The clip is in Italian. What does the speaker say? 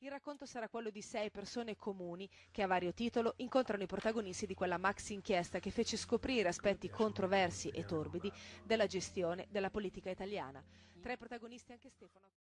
Il racconto sarà quello di sei persone comuni che a vario titolo incontrano i protagonisti di quella maxi inchiesta che fece scoprire aspetti controversi e torbidi della gestione della politica italiana. Tra i protagonisti anche Stefano